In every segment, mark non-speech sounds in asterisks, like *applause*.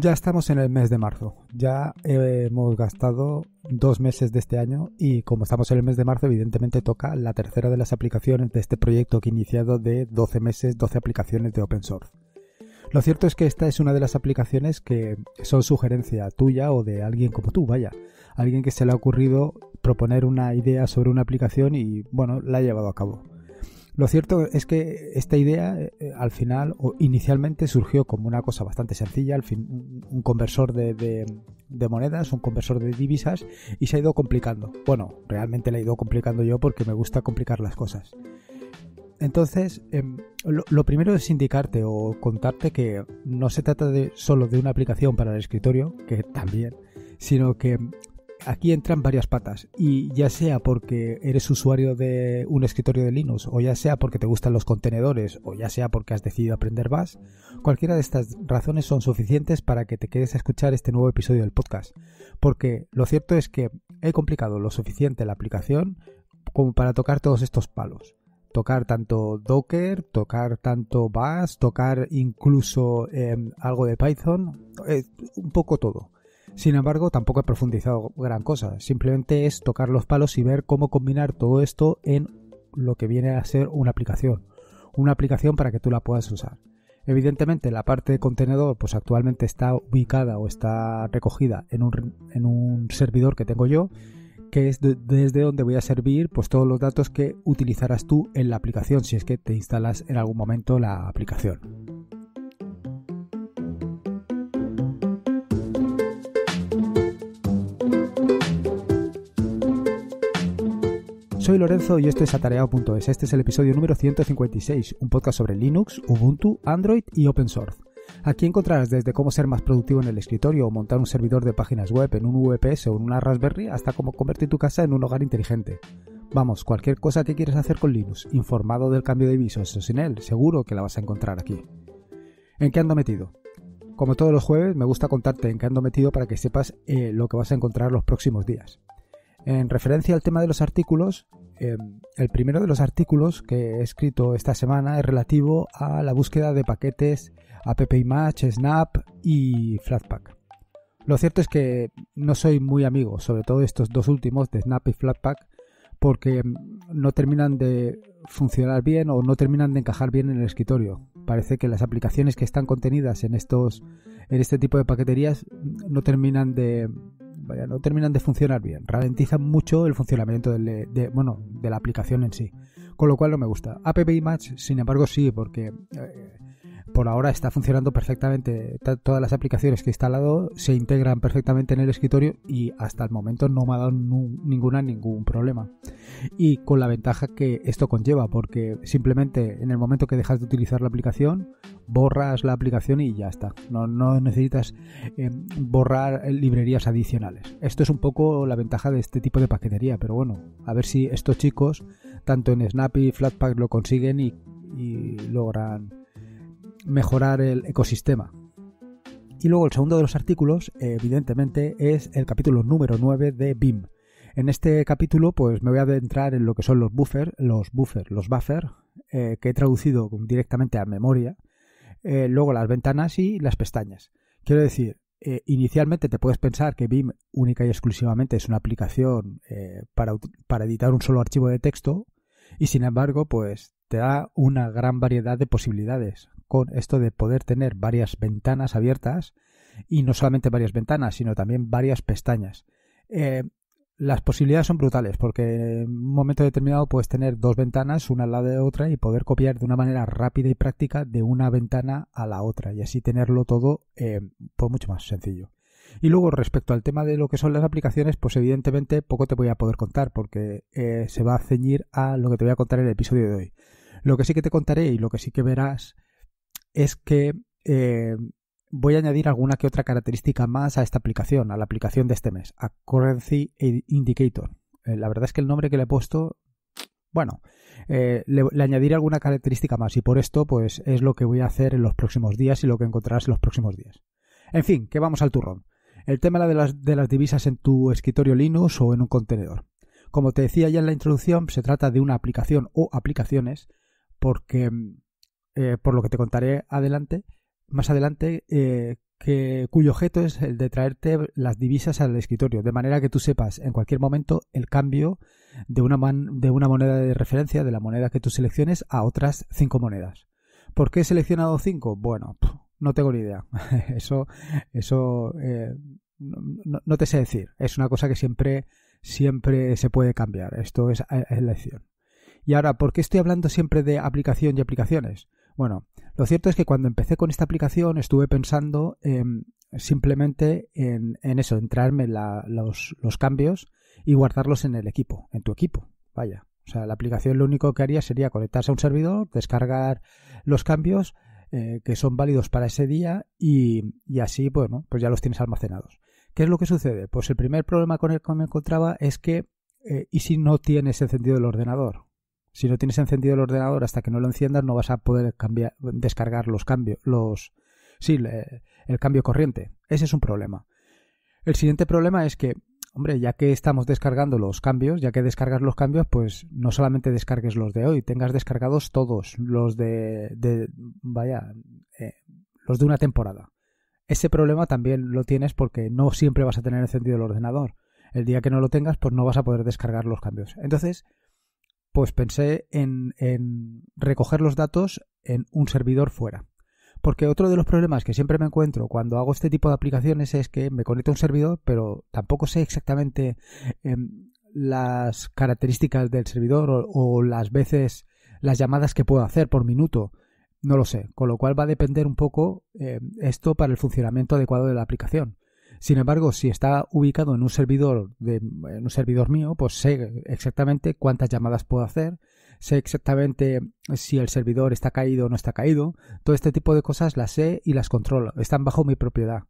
Ya estamos en el mes de marzo, ya hemos gastado dos meses de este año y como estamos en el mes de marzo evidentemente toca la tercera de las aplicaciones de este proyecto que he iniciado de 12 meses, 12 aplicaciones de open source. Lo cierto es que esta es una de las aplicaciones que son sugerencia tuya o de alguien como tú, vaya, alguien que se le ha ocurrido proponer una idea sobre una aplicación y bueno, la ha llevado a cabo. Lo cierto es que esta idea eh, eh, al final o inicialmente surgió como una cosa bastante sencilla, al fin, un, conversor de, monedas, un conversor de divisas y se ha ido complicando. Bueno, realmente la he ido complicando yo porque me gusta complicar las cosas. Entonces, em, lo, primero es indicarte o contarte que no se trata de, solo de una aplicación para el escritorio, que también, sino que aquí entran varias patas y ya sea porque eres usuario de un escritorio de Linux o ya sea porque te gustan los contenedores o ya sea porque has decidido aprender Bash, cualquiera de estas razones son suficientes para que te quedes a escuchar este nuevo episodio del podcast, porque lo cierto es que he complicado lo suficiente la aplicación como para tocar todos estos palos. Tocar tanto Docker, tocar tanto Bash, tocar incluso em, algo de Python, un poco todo sin embargo, tampoco he profundizado gran cosa, simplemente es tocar los palos y ver cómo combinar todo esto en lo que viene a ser una aplicación, una aplicación para que tú la puedas usar. Evidentemente la parte de contenedor pues actualmente está ubicada o está recogida en un, servidor que tengo yo, que es desde donde voy a servir pues todos los datos que utilizarás tú en la aplicación si es que te instalas en algún momento la aplicación. Soy Lorenzo y esto es atareado.es. Este es el episodio número 156, un podcast sobre Linux, Ubuntu, Android y Open Source. Aquí encontrarás desde cómo ser más productivo en el escritorio o montar un servidor de páginas web en un VPS o en una Raspberry hasta cómo convertir tu casa en un hogar inteligente. Vamos, cualquier cosa que quieras hacer con Linux, informado del cambio de visos o sin él, seguro que la vas a encontrar aquí. ¿En qué ando metido? Como todos los jueves, me gusta contarte en qué ando metido para que sepas eh, lo que vas a encontrar los próximos días. En referencia al tema de los artículos, eh, el primero de los artículos que he escrito esta semana es relativo a la búsqueda de paquetes AppImage, Snap y Flatpak. Lo cierto es que no soy muy amigo, sobre todo estos dos últimos, de Snap y Flatpak, porque no terminan de funcionar bien o no terminan de encajar bien en el escritorio. Parece que las aplicaciones que están contenidas en estos en este tipo de paqueterías no terminan de, no terminan de funcionar bien, ralentizan mucho el funcionamiento eh, de, de la aplicación en sí, con lo cual no me gusta. App Match, sin embargo, sí, porque eh, por ahora está funcionando perfectamente. Todas las aplicaciones que he instalado se integran perfectamente en el escritorio y hasta el momento no me ha dado ninguna ningún problema y con la ventaja que esto conlleva, porque simplemente en el momento que dejas de utilizar la aplicación, borras la aplicación y ya está. No, necesitas eh, borrar librerías adicionales. Esto es un poco la ventaja de este tipo de paquetería, pero bueno, a ver si estos chicos, tanto en Snappy y Flatpak, lo consiguen y, y logran mejorar el ecosistema. Y luego el segundo de los artículos, evidentemente, es el capítulo número 9 de BIM. En este capítulo, pues me voy a adentrar en lo que son los buffers, los buffers, los buffer, eh, que he traducido directamente a memoria, eh, luego las ventanas y las pestañas. Quiero decir, eh, inicialmente te puedes pensar que BIM única y exclusivamente es una aplicación para, para editar un solo archivo de texto, y sin embargo, pues te da una gran variedad de posibilidades con esto de poder tener varias ventanas abiertas y no solamente varias ventanas, sino también varias pestañas las posibilidades son brutales porque en un momento determinado puedes tener dos ventanas una al lado de otra y poder copiar de una manera rápida y práctica de una ventana a la otra y así tenerlo todo eh, pues mucho más sencillo. Y luego respecto al tema de lo que son las aplicaciones, pues evidentemente poco te voy a poder contar porque eh, se va a ceñir a lo que te voy a contar en el episodio de hoy. Lo que sí que te contaré y lo que sí que verás es que eh, voy a añadir alguna que otra característica más a esta aplicación, a la aplicación de este mes, a Currency Indicator. Eh, la verdad es que el nombre que le he puesto, bueno, eh, le, añadiré alguna característica más y por esto pues es lo que voy a hacer en los próximos días y lo que encontrarás en los próximos días. En fin, que vamos al turrón. El tema de las, divisas en tu escritorio Linux o en un contenedor. Como te decía ya en la introducción, se trata de una aplicación o aplicaciones porque, mm, eh, por lo que te contaré adelante, más adelante eh, que, cuyo objeto es el de traerte las divisas al escritorio, de manera que tú sepas en cualquier momento el cambio de una, de una moneda de referencia, de la moneda que tú selecciones, a otras cinco monedas. ¿Por qué he seleccionado cinco? Bueno, no tengo ni idea. *laughs* eso eso eh, no, te sé decir. Es una cosa que siempre, siempre se puede cambiar. Esto es, eh, la elección. Y ahora, ¿por qué estoy hablando siempre de aplicación y aplicaciones? Bueno, lo cierto es que cuando empecé con esta aplicación estuve pensando simplemente en, eso, entrarme los, cambios y guardarlos en el equipo, en tu equipo, vaya. O sea, la aplicación lo único que haría sería conectarse a un servidor, descargar los cambios eh, que son válidos para ese día y, así, bueno, pues ya los tienes almacenados. ¿Qué es lo que sucede? Pues el primer problema con el que me encontraba es que, eh, ¿y si no tienes encendido el ordenador? Si no tienes encendido el ordenador hasta que no lo enciendas, no vas a poder cambiar, descargar los cambios, los sí, el cambio corriente. Ese es un problema. El siguiente problema es que, hombre, ya que estamos descargando los cambios, ya que descargas los cambios, pues no solamente descargues los de hoy, tengas descargados todos los de, de vaya, eh, los de una temporada. Ese problema también lo tienes porque no siempre vas a tener encendido el ordenador. El día que no lo tengas, pues no vas a poder descargar los cambios. Entonces, pues pensé en, recoger los datos en un servidor fuera. Porque otro de los problemas que siempre me encuentro cuando hago este tipo de aplicaciones es que me conecto a un servidor, pero tampoco sé exactamente em, las características del servidor o, las veces, las llamadas que puedo hacer por minuto. No lo sé, con lo cual va a depender un poco em, esto para el funcionamiento adecuado de la aplicación. Sin embargo, si está ubicado en un servidor de un servidor mío, pues sé exactamente cuántas llamadas puedo hacer, sé exactamente si el servidor está caído o no está caído. Todo este tipo de cosas las sé y las controlo. Están bajo mi propiedad.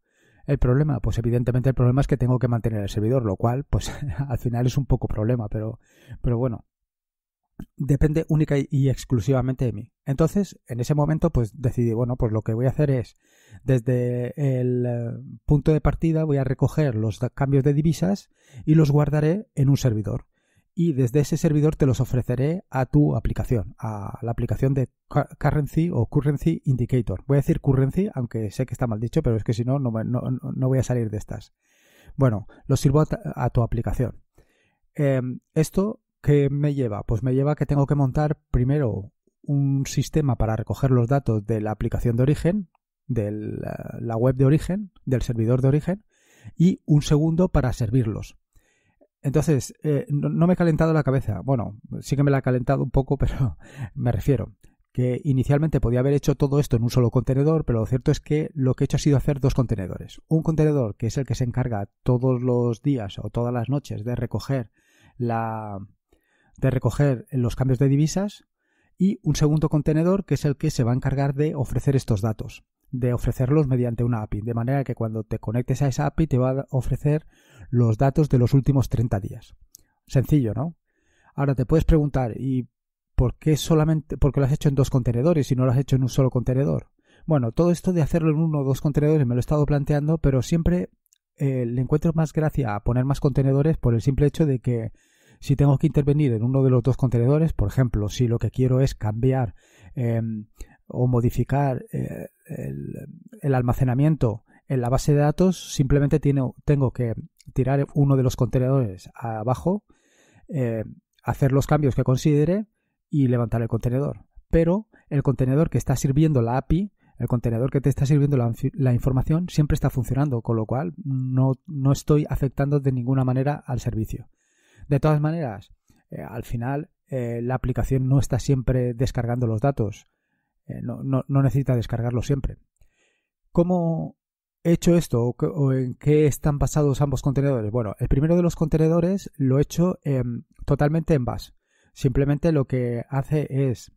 El problema, pues evidentemente el problema es que tengo que mantener el servidor, lo cual, pues *laughs* al final es un poco problema, pero, pero bueno, depende única y exclusivamente de mí. Entonces, en ese momento, pues decidí, bueno, pues lo que voy a hacer es, desde el eh, punto de partida, voy a recoger los cambios de divisas y los guardaré en un servidor. Y desde ese servidor te los ofreceré a tu aplicación, a la aplicación de Currency o Currency Indicator. Voy a decir Currency, aunque sé que está mal dicho, pero es que si no, no, voy a salir de estas. Bueno, los sirvo a, tu aplicación. Em, esto ¿Qué me lleva? Pues me lleva que tengo que montar primero un sistema para recoger los datos de la aplicación de origen, de eh, la web de origen, del servidor de origen, y un segundo para servirlos. Entonces, eh, no, me he calentado la cabeza. Bueno, sí que me la he calentado un poco, *laughs* pero me refiero que inicialmente podía haber hecho todo esto en un solo contenedor, pero lo cierto es que lo que he hecho ha sido hacer dos contenedores. Un contenedor que es el que se encarga todos los días o todas las noches de recoger la, de recoger los cambios de divisas y un segundo contenedor que es el que se va a encargar de ofrecer estos datos, de ofrecerlos mediante una API, de manera que cuando te conectes a esa API te va a ofrecer los datos de los últimos 30 días. Sencillo, ¿no? Ahora te puedes preguntar, ¿y por qué solamente porque lo has hecho en dos contenedores y no lo has hecho en un solo contenedor? Bueno, todo esto de hacerlo en uno o dos contenedores me lo he estado planteando, pero siempre eh, le encuentro más gracia a poner más contenedores por el simple hecho de que si tengo que intervenir en uno de los dos contenedores, por ejemplo, si lo que quiero es cambiar em, o modificar eh, el, almacenamiento en la base de datos, simplemente tengo que tirar uno de los contenedores abajo, em, hacer los cambios que considere y levantar el contenedor. Pero el contenedor que está sirviendo la API, el contenedor que te está sirviendo la, información, siempre está funcionando, con lo cual no estoy afectando de ninguna manera al servicio. De todas maneras, eh, al final eh, la aplicación no está siempre descargando los datos. Eh, no, necesita descargarlos siempre. ¿Cómo he hecho esto? ¿O, en qué están basados ambos contenedores? Bueno, el primero de los contenedores lo he hecho em, totalmente en BAS. Simplemente lo que hace es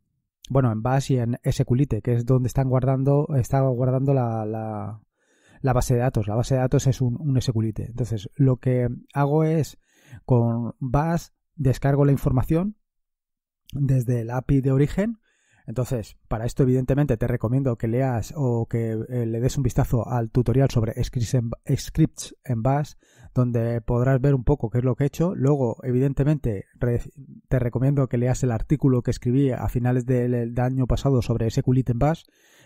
bueno, en BAS y en SQLite, que es donde están guardando, está guardando la, base de datos. La base de datos es un, un SQLite. Entonces, lo que hago es con Bash descargo la información desde el API de origen. Entonces, para esto evidentemente te recomiendo que leas o que eh, le des un vistazo al tutorial sobre scripts en, Bash, donde podrás ver un poco qué es lo que he hecho. Luego, evidentemente, te recomiendo que leas el artículo que escribí a finales del, año pasado sobre SQLite en Bash,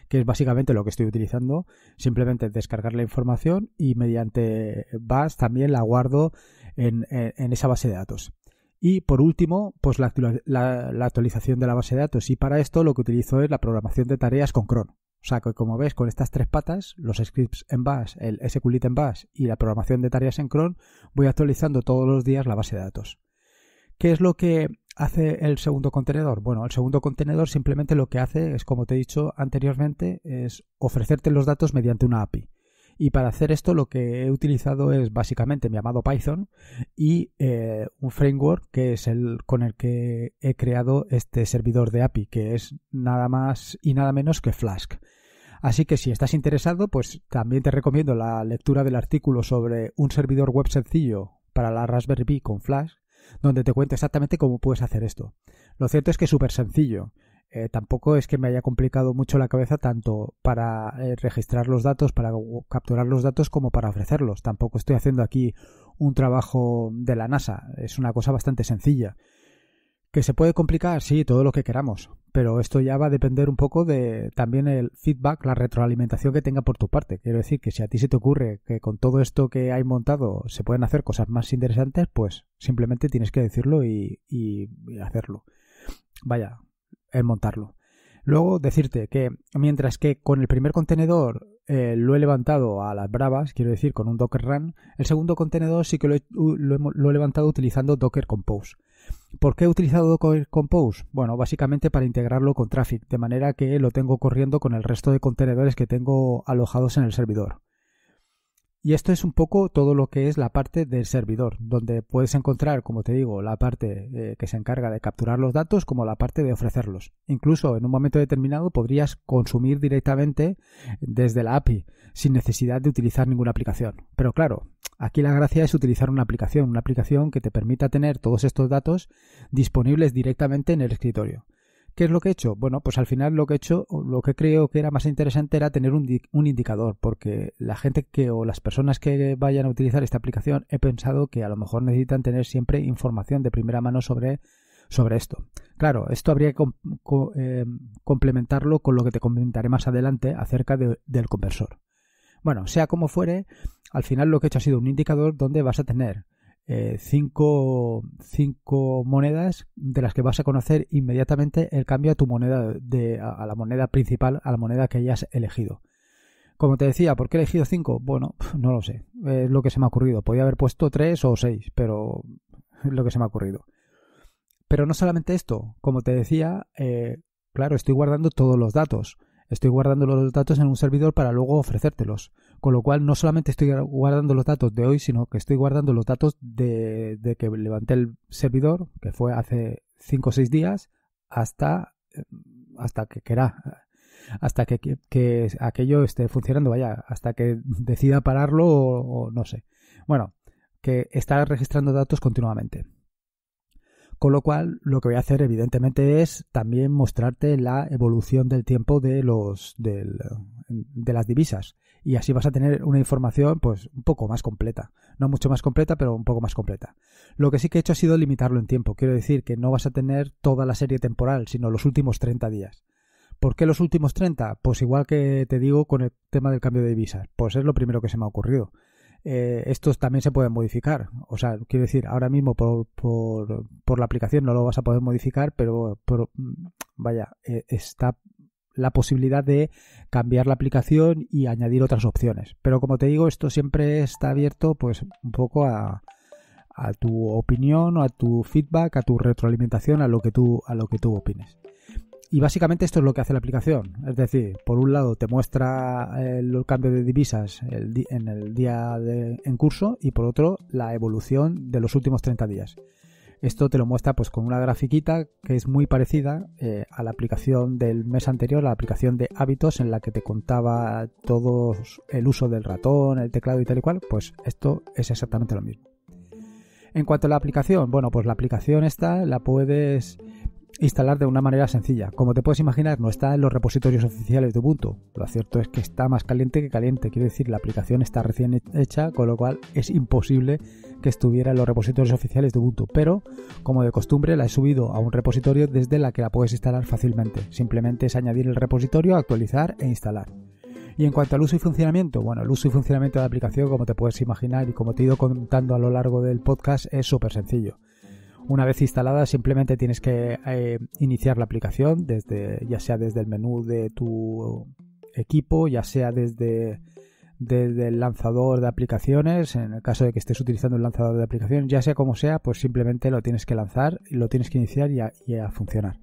que es básicamente lo que estoy utilizando. Simplemente descargar la información y mediante Bash también la guardo en, esa base de datos. Y por último, pues la, actualización de la base de datos. Y para esto lo que utilizo es la programación de tareas con cron. O sea que como ves, con estas tres patas, los scripts en bash, el SQLite en bash y la programación de tareas en cron, voy actualizando todos los días la base de datos. ¿Qué es lo que hace el segundo contenedor? Bueno, el segundo contenedor simplemente lo que hace es, como te he dicho anteriormente, es ofrecerte los datos mediante una API. Y para hacer esto lo que he utilizado es básicamente mi amado Python y eh, un framework que es el con el que he creado este servidor de API, que es nada más y nada menos que Flask. Así que si estás interesado, pues también te recomiendo la lectura del artículo sobre un servidor web sencillo para la Raspberry Pi con Flask donde te cuento exactamente cómo puedes hacer esto. Lo cierto es que es súper sencillo. Eh, tampoco es que me haya complicado mucho la cabeza tanto para eh, registrar los datos, para capturar los datos, como para ofrecerlos. Tampoco estoy haciendo aquí un trabajo de la NASA. Es una cosa bastante sencilla. Que se puede complicar, sí, todo lo que queramos, pero esto ya va a depender un poco de también el feedback, la retroalimentación que tenga por tu parte. Quiero decir que si a ti se te ocurre que con todo esto que hay montado se pueden hacer cosas más interesantes, pues simplemente tienes que decirlo y hacerlo. Vaya, el montarlo. Luego decirte que mientras que con el primer contenedor eh, lo he levantado a las bravas, quiero decir con un Docker Run, el segundo contenedor sí que lo he, lo he levantado utilizando Docker Compose. ¿Por qué he utilizado Docker Compose? Bueno, básicamente para integrarlo con Traffic, de manera que lo tengo corriendo con el resto de contenedores que tengo alojados en el servidor. Y esto es un poco todo lo que es la parte del servidor, donde puedes encontrar, como te digo, la parte eh, que se encarga de capturar los datos como la parte de ofrecerlos. Incluso en un momento determinado podrías consumir directamente desde la API sin necesidad de utilizar ninguna aplicación. Pero claro, aquí la gracia es utilizar una aplicación, una aplicación que te permita tener todos estos datos disponibles directamente en el escritorio. ¿Qué es lo que he hecho? Bueno, pues al final lo que he hecho, lo que creo que era más interesante era tener un, indicador, porque la gente que o las personas que vayan a utilizar esta aplicación, he pensado que a lo mejor necesitan tener siempre información de primera mano sobre, sobre esto. Claro, esto habría que eh, complementarlo con lo que te comentaré más adelante acerca del conversor. Bueno, sea como fuere, al final lo que he hecho ha sido un indicador donde vas a tener eh, cinco, monedas de las que vas a conocer inmediatamente el cambio a tu moneda, de, a, la moneda principal, a la moneda que hayas elegido. Como te decía, ¿por qué he elegido cinco? Bueno, *laughs* no lo sé, es lo que se me ha ocurrido. Podía haber puesto tres o seis, pero es lo que se me ha ocurrido. Pero no solamente esto, como te decía, eh, claro, estoy guardando todos los datos. Estoy guardando los datos en un servidor para luego ofrecértelos. Con lo cual, no solamente estoy guardando los datos de hoy, sino que estoy guardando los datos de, que levanté el servidor, que fue hace 5 o 6 días, hasta, eh, hasta que quiera, hasta que, aquello esté funcionando, vaya, hasta que decida pararlo o no sé. Bueno, que está registrando datos continuamente. Con lo cual, lo que voy a hacer, evidentemente, es también mostrarte la evolución del tiempo de, los, de las divisas. Y así vas a tener una información, pues, un poco más completa. No mucho más completa, pero un poco más completa. Lo que sí que he hecho ha sido limitarlo en tiempo. Quiero decir que no vas a tener toda la serie temporal, sino los últimos 30 días. ¿Por qué los últimos 30? Pues igual que te digo con el tema del cambio de divisas. Pues es lo primero que se me ha ocurrido. Eh, estos también se pueden modificar. O sea, quiero decir, ahora mismo por, por, por la aplicación no lo vas a poder modificar, pero, vaya, eh, está la posibilidad de cambiar la aplicación y añadir otras opciones. Pero como te digo, esto siempre está abierto pues un poco a, tu opinión a tu feedback, a tu retroalimentación, a lo que tú, a lo que tú opines y básicamente esto es lo que hace la aplicación. Es decir, por un lado te muestra el cambio de divisas en el día en curso y por otro la evolución de los últimos 30 días. Esto te lo muestra pues con una grafiquita que es muy parecida eh, a la aplicación del mes anterior, a la aplicación de hábitos en la que te contaba todo el uso del ratón, el teclado y tal y cual. Pues esto es exactamente lo mismo. En cuanto a la aplicación, bueno, pues la aplicación esta la puedes instalar de una manera sencilla. Como te puedes imaginar, no está en los repositorios oficiales de Ubuntu. Lo cierto es que está más caliente que caliente, quiero decir, la aplicación está recién hecha, con lo cual es imposible que estuviera en los repositorios oficiales de Ubuntu. Pero, como de costumbre, la he subido a un repositorio desde la que la puedes instalar fácilmente. Simplemente es añadir el repositorio, actualizar e instalar. Y en cuanto al uso y funcionamiento, bueno, el uso y funcionamiento de la aplicación, como te puedes imaginar y como te he ido contando a lo largo del podcast, es súper sencillo. Una vez instalada simplemente tienes que eh, iniciar la aplicación, desde, ya sea desde el menú de tu equipo, ya sea desde, el lanzador de aplicaciones, en el caso de que estés utilizando el lanzador de aplicaciones, ya sea como sea, pues simplemente lo tienes que lanzar, lo tienes que iniciar y a funcionar.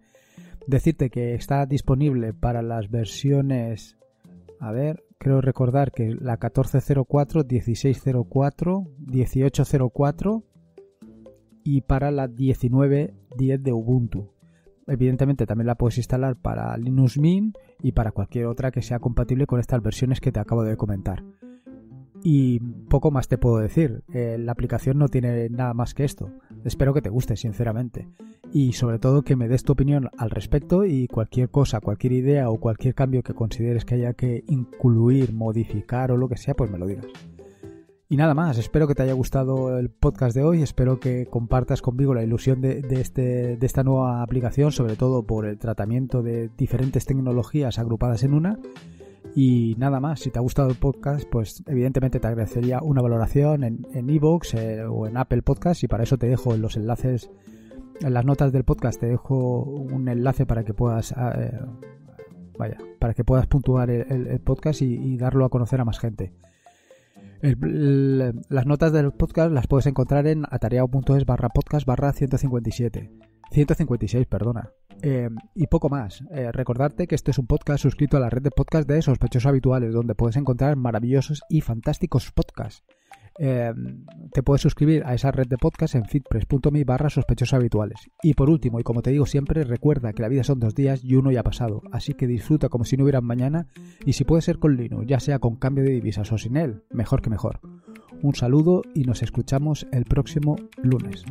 Decirte que está disponible para las versiones, a ver, creo recordar que la 1404, 1604, 1804, y para la 19.10 de Ubuntu. Evidentemente también la puedes instalar para Linux Mint y para cualquier otra que sea compatible con estas versiones que te acabo de comentar. Y poco más te puedo decir, eh, la aplicación no tiene nada más que esto. Espero que te guste, sinceramente. Y sobre todo que me des tu opinión al respecto y cualquier cosa, cualquier idea o cualquier cambio que consideres que haya que incluir, modificar o lo que sea, pues me lo digas. Y nada más, espero que te haya gustado el podcast de hoy, espero que compartas conmigo la ilusión de, este, de esta nueva aplicación, sobre todo por el tratamiento de diferentes tecnologías agrupadas en una. Y nada más, si te ha gustado el podcast, pues evidentemente te agradecería una valoración en en e o en Apple Podcast y para eso te dejo en los enlaces, en las notas del podcast te dejo un enlace para que puedas... Ah, eh, vaya, para que puedas puntuar el, podcast y darlo a conocer a más gente las notas del podcast las puedes encontrar en atareao.es barra podcast barra 157. 156, perdona. Eh, y poco más. Eh, recordarte que este es un podcast suscrito a la red de podcast de Sospechosos Habituales, donde puedes encontrar maravillosos y fantásticos podcasts Em, te puedes suscribir a esa red de podcast en fitpress.me barra sospechosos habituales. Y por último, y como te digo siempre, recuerda que la vida son dos días y uno ya ha pasado, así que disfruta como si no hubiera mañana y si puede ser con Lino ya sea con cambio de divisas o sin él, mejor que mejor. Un saludo y nos escuchamos el próximo lunes.